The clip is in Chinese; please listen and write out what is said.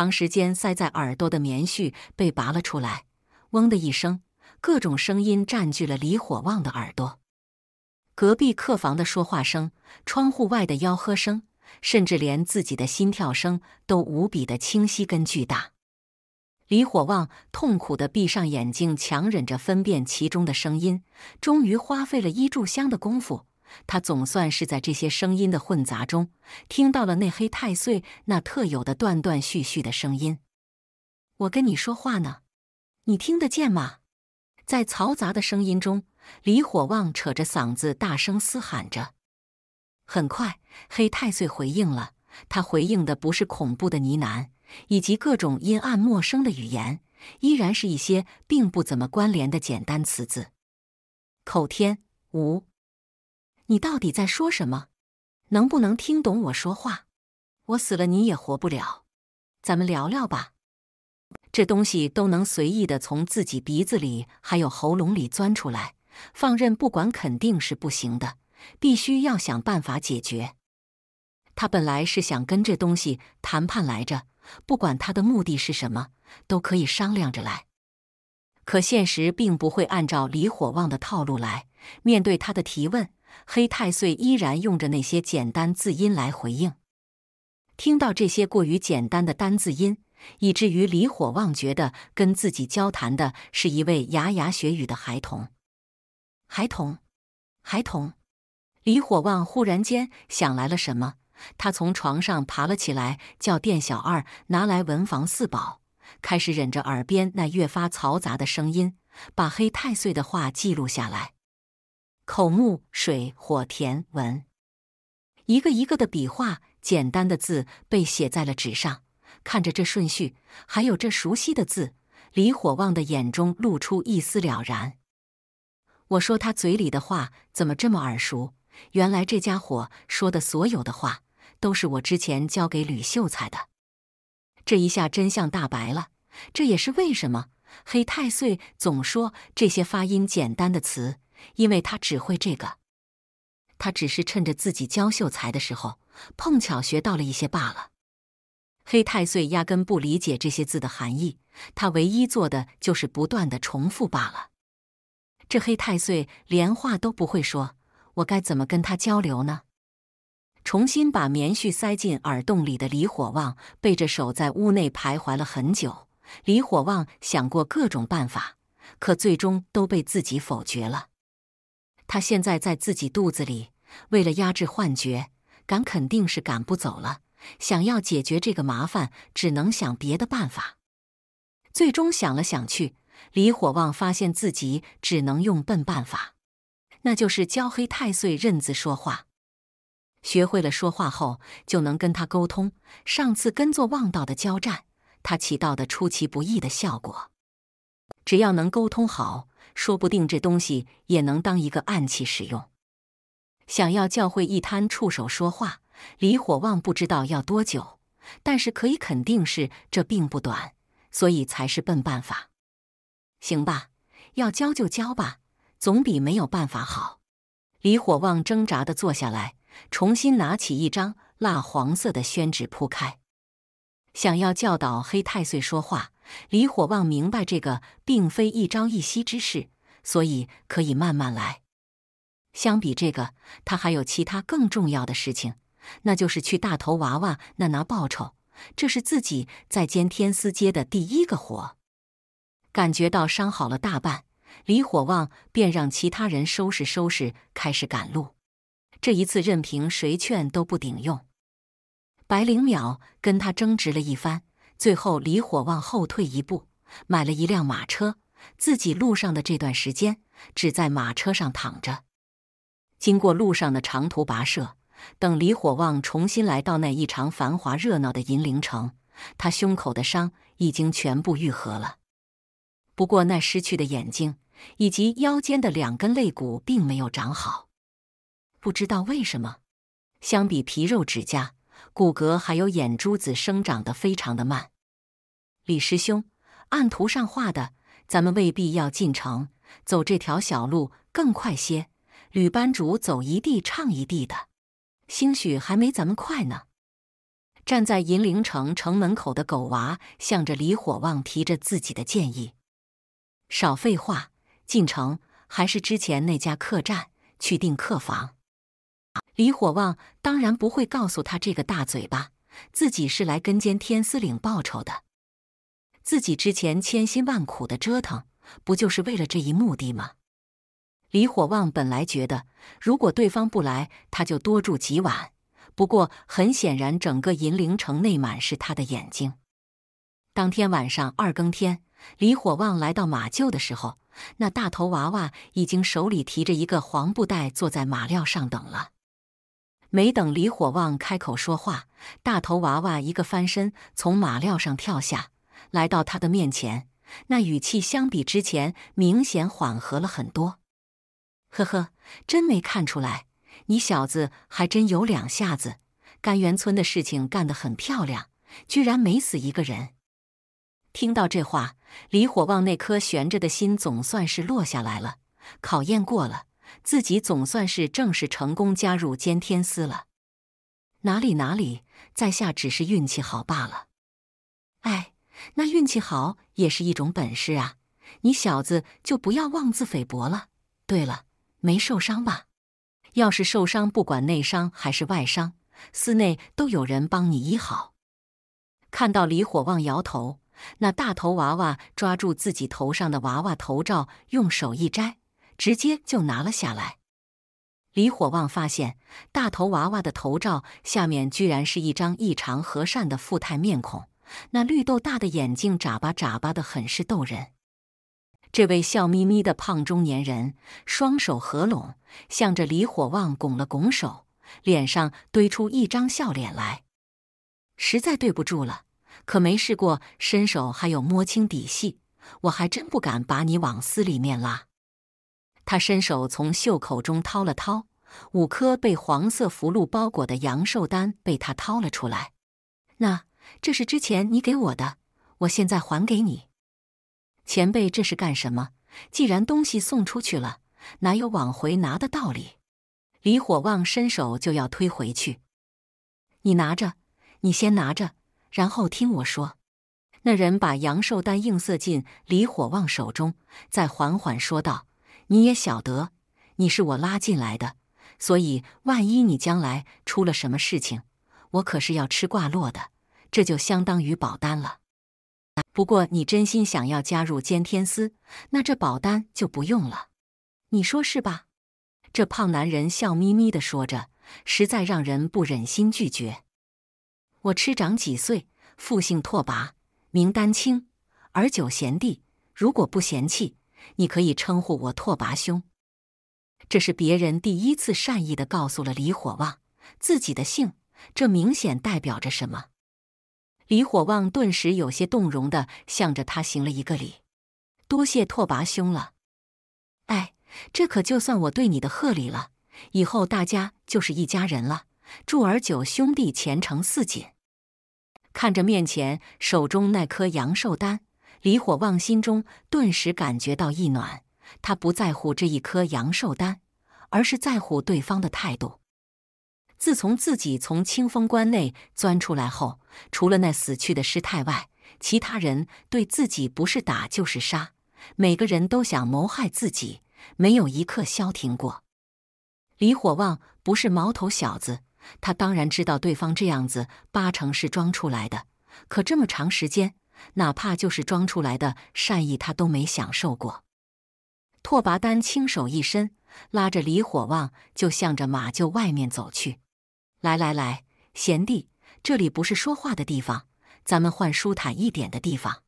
长时间塞在耳朵的棉絮被拔了出来，嗡的一声，各种声音占据了李火旺的耳朵。隔壁客房的说话声，窗户外的吆喝声，甚至连自己的心跳声都无比的清晰跟巨大。李火旺痛苦地闭上眼睛，强忍着分辨其中的声音，终于花费了一炷香的功夫。他总算是在这些声音的混杂中，听到了那黑太岁那特有的断断续续的声音。我跟你说话呢，你听得见吗？在嘈杂的声音中，李火旺扯着嗓子大声嘶喊着。很快，黑太岁回应了。他回应的不是恐怖的呢喃，以及各种阴暗陌生的语言，依然是一些并不怎么关联的简单词字。口天无你到底在说什么？能不能听懂我说话？我死了你也活不了。咱们聊聊吧。这东西都能随意的从自己鼻子里还有喉咙里钻出来，放任不管肯定是不行的，必须要想办法解决。他本来是想跟这东西谈判来着，不管他的目的是什么，都可以商量着来。可现实并不会按照李火旺的套路来，面对他的提问。黑太岁依然用着那些简单字音来回应。听到这些过于简单的单字音，以至于李火旺觉得跟自己交谈的是一位牙牙学语的孩童。孩童，孩童！李火旺忽然间想来了什么，他从床上爬了起来，叫店小二拿来文房四宝，开始忍着耳边那越发嘈杂的声音，把黑太岁的话记录下来。口目水火田文，一个一个的笔画，简单的字被写在了纸上。看着这顺序，还有这熟悉的字，李火旺的眼中露出一丝了然。我说他嘴里的话怎么这么耳熟？原来这家伙说的所有的话，都是我之前教给吕秀才的。这一下真相大白了。这也是为什么黑太岁总说这些发音简单的词。因为他只会这个，他只是趁着自己教秀才的时候碰巧学到了一些罢了。黑太岁压根不理解这些字的含义，他唯一做的就是不断的重复罢了。这黑太岁连话都不会说，我该怎么跟他交流呢？重新把棉絮塞进耳洞里的李火旺背着手在屋内徘徊了很久。李火旺想过各种办法，可最终都被自己否决了。他现在在自己肚子里，为了压制幻觉，赶肯定是赶不走了。想要解决这个麻烦，只能想别的办法。最终想了想去，李火旺发现自己只能用笨办法，那就是教黑太岁认字说话。学会了说话后，就能跟他沟通。上次跟坐望道的交战，他起到的出其不意的效果，只要能沟通好。说不定这东西也能当一个暗器使用。想要教会一滩触手说话，李火旺不知道要多久，但是可以肯定是这并不短，所以才是笨办法。行吧，要教就教吧，总比没有办法好。李火旺挣扎的坐下来，重新拿起一张蜡黄色的宣纸铺开，想要教导黑太岁说话。李火旺明白，这个并非一朝一夕之事，所以可以慢慢来。相比这个，他还有其他更重要的事情，那就是去大头娃娃那拿报酬。这是自己在兼天司街的第一个活。感觉到伤好了大半，李火旺便让其他人收拾收拾，开始赶路。这一次，任凭谁劝都不顶用。白灵淼跟他争执了一番。最后，李火旺后退一步，买了一辆马车，自己路上的这段时间只在马车上躺着。经过路上的长途跋涉，等李火旺重新来到那一场繁华热闹的银陵城，他胸口的伤已经全部愈合了，不过那失去的眼睛以及腰间的两根肋骨并没有长好，不知道为什么，相比皮肉指甲。骨骼还有眼珠子生长得非常的慢。李师兄，按图上画的，咱们未必要进城，走这条小路更快些。吕班主走一地唱一地的，兴许还没咱们快呢。站在银陵城城门口的狗娃，向着李火旺提着自己的建议：“少废话，进城还是之前那家客栈去订客房。”李火旺当然不会告诉他这个大嘴巴自己是来跟监天司岭报仇的。自己之前千辛万苦的折腾，不就是为了这一目的吗？李火旺本来觉得，如果对方不来，他就多住几晚。不过很显然，整个银陵城内满是他的眼睛。当天晚上二更天，李火旺来到马厩的时候，那大头娃娃已经手里提着一个黄布袋，坐在马料上等了。没等李火旺开口说话，大头娃娃一个翻身从马料上跳下，来到他的面前。那语气相比之前明显缓和了很多。呵呵，真没看出来，你小子还真有两下子。甘源村的事情干得很漂亮，居然没死一个人。听到这话，李火旺那颗悬着的心总算是落下来了，考验过了。自己总算是正式成功加入监天司了。哪里哪里，在下只是运气好罢了。哎，那运气好也是一种本事啊！你小子就不要妄自菲薄了。对了，没受伤吧？要是受伤，不管内伤还是外伤，司内都有人帮你医好。看到李火旺摇头，那大头娃娃抓住自己头上的娃娃头罩，用手一摘。直接就拿了下来。李火旺发现，大头娃娃的头罩下面居然是一张异常和善的富态面孔，那绿豆大的眼睛眨巴眨巴的，很是逗人。这位笑眯眯的胖中年人双手合拢，向着李火旺拱了拱手，脸上堆出一张笑脸来。实在对不住了，可没试过伸手，还有摸清底细，我还真不敢把你往死里面拉。他伸手从袖口中掏了掏，五颗被黄色符箓包裹的阳寿丹被他掏了出来。那这是之前你给我的，我现在还给你。前辈这是干什么？既然东西送出去了，哪有往回拿的道理？李火旺伸手就要推回去。你拿着，你先拿着，然后听我说。那人把阳寿丹映塞进李火旺手中，再缓缓说道。你也晓得，你是我拉进来的，所以万一你将来出了什么事情，我可是要吃挂落的，这就相当于保单了。不过你真心想要加入监天司，那这保单就不用了。你说是吧？这胖男人笑眯眯地说着，实在让人不忍心拒绝。我痴长几岁，父姓拓跋，名丹青，而九贤弟，如果不嫌弃。你可以称呼我拓跋兄，这是别人第一次善意的告诉了李火旺自己的姓，这明显代表着什么？李火旺顿时有些动容的向着他行了一个礼，多谢拓跋兄了。哎，这可就算我对你的贺礼了，以后大家就是一家人了，祝尔九兄弟前程似锦。看着面前手中那颗阳寿丹。李火旺心中顿时感觉到一暖，他不在乎这一颗阳寿丹，而是在乎对方的态度。自从自己从清风关内钻出来后，除了那死去的师太外，其他人对自己不是打就是杀，每个人都想谋害自己，没有一刻消停过。李火旺不是毛头小子，他当然知道对方这样子八成是装出来的，可这么长时间。哪怕就是装出来的善意，他都没享受过。拓跋丹轻手一伸，拉着李火旺就向着马厩外面走去。来来来，贤弟，这里不是说话的地方，咱们换舒坦一点的地方。